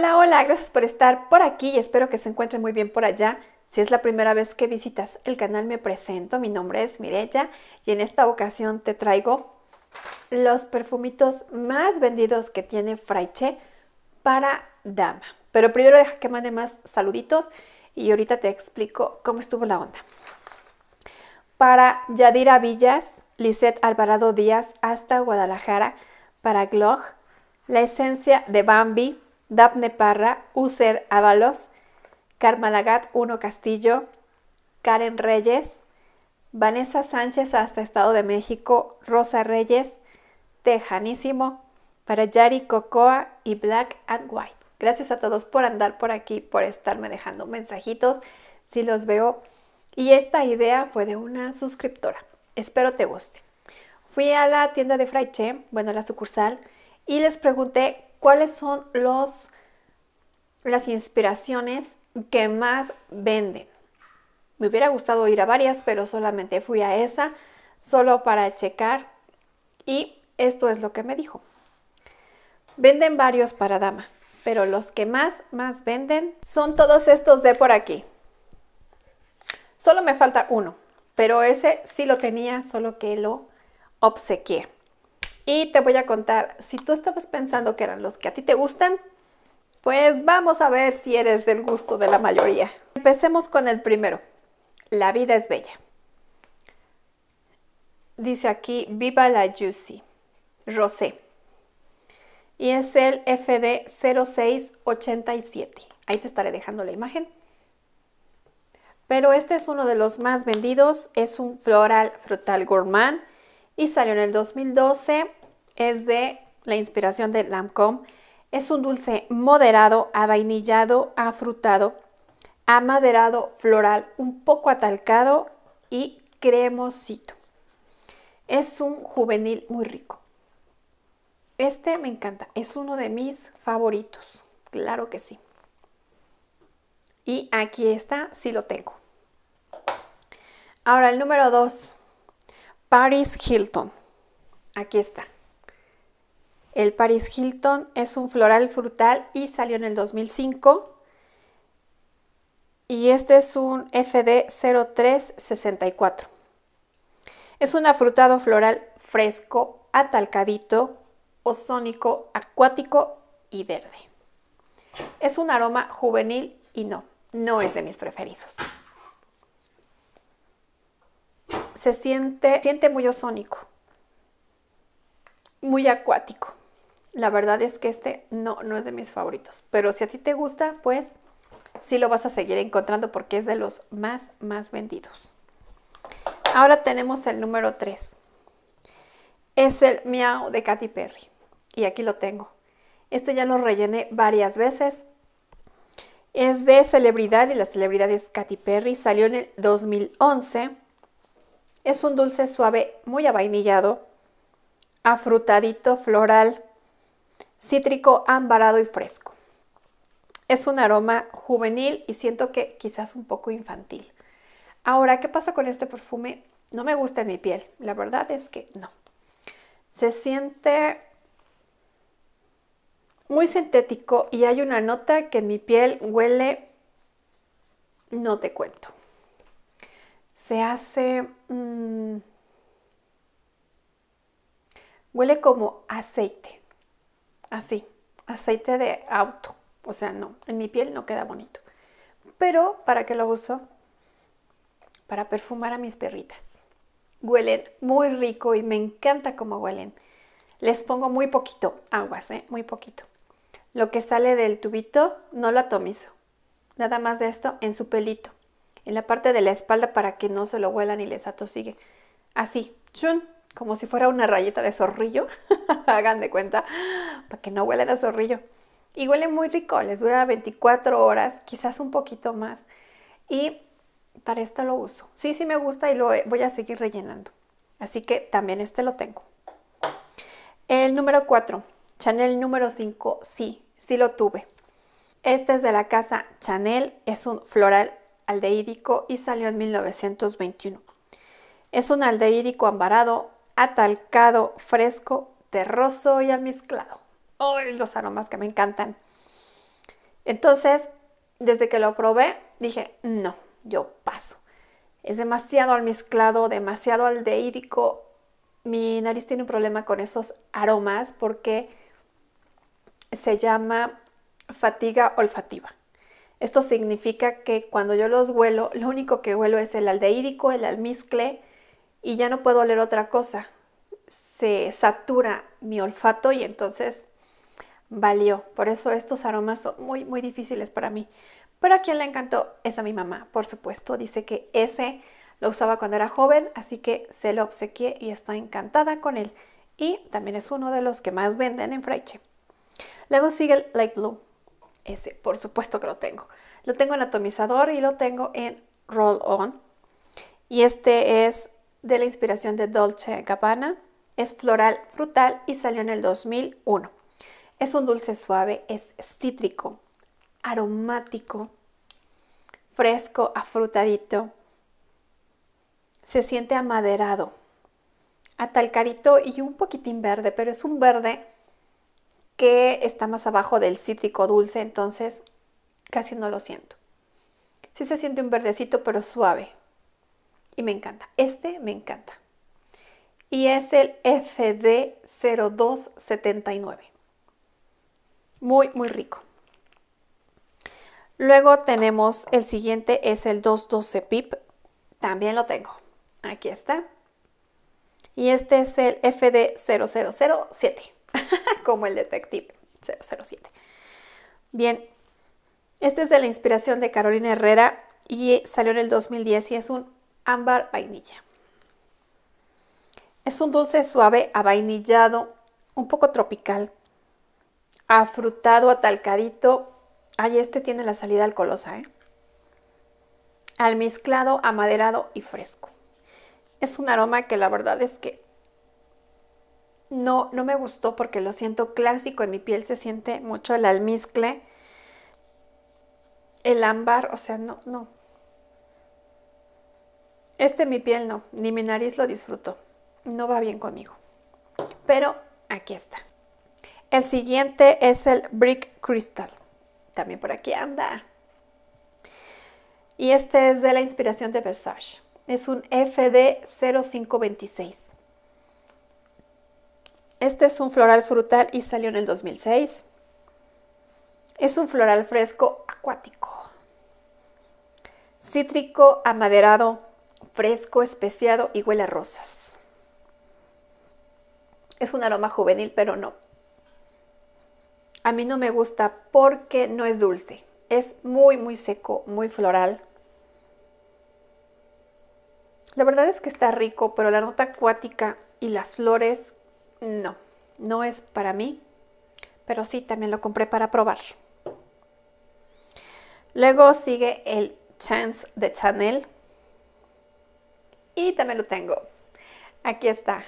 Hola, hola, gracias por estar por aquí y espero que se encuentren muy bien por allá. Si es la primera vez que visitas el canal, me presento. Mi nombre es Mirella y en esta ocasión te traigo los perfumitos más vendidos que tiene Fraiche para dama. Pero primero deja que mande más saluditos y ahorita te explico cómo estuvo la onda. Para Yadira Villas, Lisette Alvarado Díaz, hasta Guadalajara. Para Glog, la esencia de Bambi, Dapne Parra, User Ábalos, Carmalagat 1 Castillo, Karen Reyes, Vanessa Sánchez hasta Estado de México, Rosa Reyes, Tejanísimo, para Yari Cocoa y Black and White. Gracias a todos por andar por aquí, por estarme dejando mensajitos, si los veo. Y esta idea fue de una suscriptora. Espero te guste. Fui a la tienda de Che, bueno, la sucursal, y les pregunté cuáles son los, las inspiraciones que más venden. Me hubiera gustado ir a varias, pero solamente fui a esa, solo para checar. Y esto es lo que me dijo. Venden varios para dama, pero los que más, más venden son todos estos de por aquí. Solo me falta uno, pero ese sí lo tenía, solo que lo obsequié. Y te voy a contar, si tú estabas pensando que eran los que a ti te gustan, pues vamos a ver si eres del gusto de la mayoría. Empecemos con el primero. La vida es bella. Dice aquí, viva la Juicy, Rosé. Y es el FD0687. Ahí te estaré dejando la imagen. Pero este es uno de los más vendidos. Es un floral frutal gourmand y salió en el 2012 es de la inspiración de Lancôme. Es un dulce moderado, avainillado, afrutado, amaderado, floral, un poco atalcado y cremosito. Es un juvenil muy rico. Este me encanta, es uno de mis favoritos, claro que sí. Y aquí está, sí lo tengo. Ahora el número 2, Paris Hilton. Aquí está. El Paris Hilton es un floral frutal y salió en el 2005. Y este es un FD0364. Es un afrutado floral fresco, atalcadito, ozónico, acuático y verde. Es un aroma juvenil y no, no es de mis preferidos. Se siente, siente muy ozónico, muy acuático la verdad es que este no, no es de mis favoritos. Pero si a ti te gusta, pues sí lo vas a seguir encontrando porque es de los más, más vendidos. Ahora tenemos el número 3. Es el Miau de Katy Perry. Y aquí lo tengo. Este ya lo rellené varias veces. Es de celebridad y la celebridad es Katy Perry. Salió en el 2011. Es un dulce suave, muy avainillado, afrutadito, floral, cítrico ambarado y fresco. Es un aroma juvenil y siento que quizás un poco infantil. Ahora, ¿qué pasa con este perfume? No me gusta en mi piel, la verdad es que no. Se siente muy sintético y hay una nota que en mi piel huele, no te cuento. Se hace... Mm, huele como aceite así, aceite de auto. O sea, no, en mi piel no queda bonito. Pero, ¿para qué lo uso? Para perfumar a mis perritas. Huelen muy rico y me encanta cómo huelen. Les pongo muy poquito, aguas, ¿eh? muy poquito. Lo que sale del tubito no lo atomizo. Nada más de esto en su pelito, en la parte de la espalda para que no se lo huelan y les atosigue. Así, chun, como si fuera una rayeta de zorrillo, hagan de cuenta para que no huele a zorrillo. Y huele muy rico, les dura 24 horas, quizás un poquito más. Y para esto lo uso. Sí, sí me gusta y lo voy a seguir rellenando. Así que también este lo tengo. El número 4, Chanel número 5, sí, sí lo tuve. Este es de la casa Chanel, es un floral aldehídico y salió en 1921. Es un aldehídico ambarado, atalcado, fresco, terroso y almizclado oh, los aromas que me encantan. Entonces, desde que lo probé, dije, no, yo paso. Es demasiado almizclado, demasiado aldeídico. Mi nariz tiene un problema con esos aromas porque se llama fatiga olfativa. Esto significa que cuando yo los huelo, lo único que huelo es el aldehídico, el almizcle y ya no puedo oler otra cosa. Se satura mi olfato y entonces valió. Por eso estos aromas son muy, muy difíciles para mí. Pero a quien le encantó es a mi mamá, por supuesto. Dice que ese lo usaba cuando era joven, así que se lo obsequié y está encantada con él. Y también es uno de los que más venden en Freiche Luego sigue el Light Blue. Ese, por supuesto que lo tengo. Lo tengo en atomizador y lo tengo en Roll On. Y este es de la inspiración de Dolce Gabbana. Es floral, frutal y salió en el 2001. Es un dulce suave, es cítrico, aromático, fresco, afrutadito. Se siente amaderado, atalcarito y un poquitín verde, pero es un verde que está más abajo del cítrico dulce, entonces casi no lo siento. Sí se siente un verdecito, pero suave. Y me encanta. Este me encanta. Y es el FD0279. Muy, muy rico. Luego tenemos el siguiente, es el 212 PIP. También lo tengo. Aquí está. Y este es el FD0007, como el detective 007. Bien, este es de la inspiración de Carolina Herrera y salió en el 2010 y es un ámbar vainilla. Es un dulce suave, avainillado, un poco tropical, afrutado, atalcadito. Ay, este tiene la salida alcolosa, ¿eh? Almizclado, amaderado y fresco. Es un aroma que la verdad es que no, no me gustó porque lo siento clásico. En mi piel se siente mucho el almizcle. El ámbar, o sea, no, no. Este mi piel no, ni mi nariz lo disfruto. No va bien conmigo. Pero aquí está. El siguiente es el Brick Crystal. También por aquí anda. Y este es de la inspiración de Versace. Es un FD0526. Este es un floral frutal y salió en el 2006. Es un floral fresco acuático. Cítrico, amaderado, fresco, especiado y huele a rosas. Es un aroma juvenil, pero no a mí no me gusta porque no es dulce. Es muy, muy seco, muy floral. La verdad es que está rico, pero la nota acuática y las flores, no, no es para mí. Pero sí, también lo compré para probar. Luego sigue el Chance de Chanel. Y también lo tengo. Aquí está.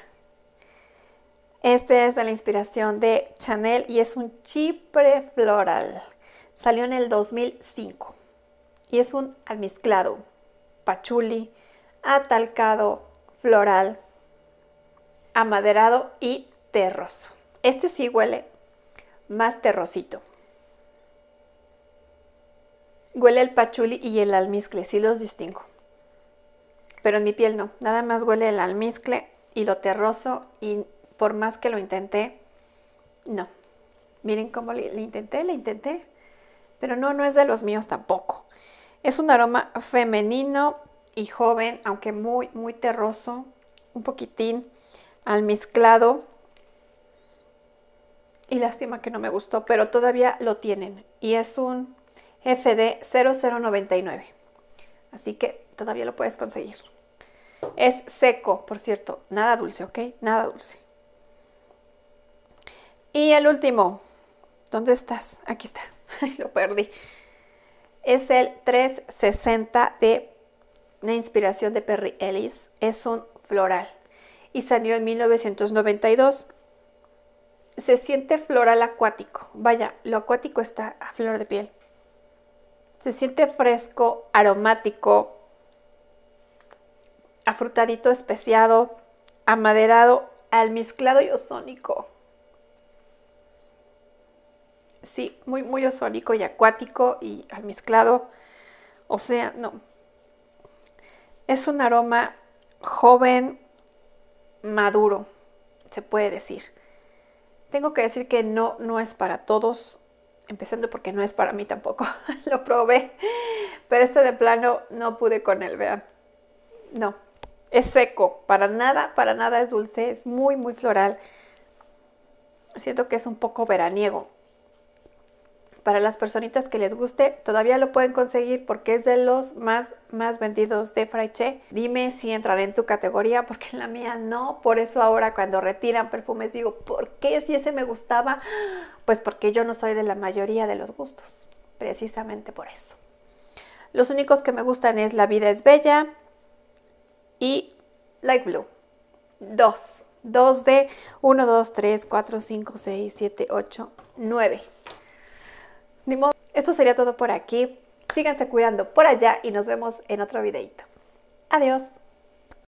Este es de la inspiración de Chanel y es un chipre floral. Salió en el 2005 y es un almizclado, pachuli, atalcado, floral, amaderado y terroso. Este sí huele más terrosito. Huele el pachuli y el almizcle, sí los distingo. Pero en mi piel no, nada más huele el almizcle y lo terroso y por más que lo intenté, no. Miren cómo le, intenté, le intenté, pero no, no es de los míos tampoco. Es un aroma femenino y joven, aunque muy, muy terroso, un poquitín almizclado. Y lástima que no me gustó, pero todavía lo tienen. Y es un FD 0099. Así que todavía lo puedes conseguir. Es seco, por cierto, nada dulce, ¿ok? Nada dulce. Y el último, ¿dónde estás? Aquí está, lo perdí. Es el 360 de la inspiración de Perry Ellis. Es un floral y salió en 1992. Se siente floral acuático. Vaya, lo acuático está a flor de piel. Se siente fresco, aromático, afrutadito, especiado, amaderado, almizclado y ozónico sí, muy, muy ozónico y acuático y almizclado. O sea, no. Es un aroma joven, maduro, se puede decir. Tengo que decir que no, no es para todos, empezando porque no es para mí tampoco. Lo probé, pero este de plano no pude con él, vean. No, es seco, para nada, para nada es dulce, es muy, muy floral. Siento que es un poco veraniego, para las personitas que les guste, todavía lo pueden conseguir porque es de los más, más vendidos de Fraiche. Dime si entraré en tu categoría porque la mía no. Por eso ahora cuando retiran perfumes digo, ¿por qué si ese me gustaba? Pues porque yo no soy de la mayoría de los gustos. Precisamente por eso. Los únicos que me gustan es La vida es bella y Light Blue. Dos. Dos de 1, 2, 3, 4, 5, 6, 7, 8, 9. Ni modo, esto sería todo por aquí. Síganse cuidando por allá y nos vemos en otro videito. Adiós.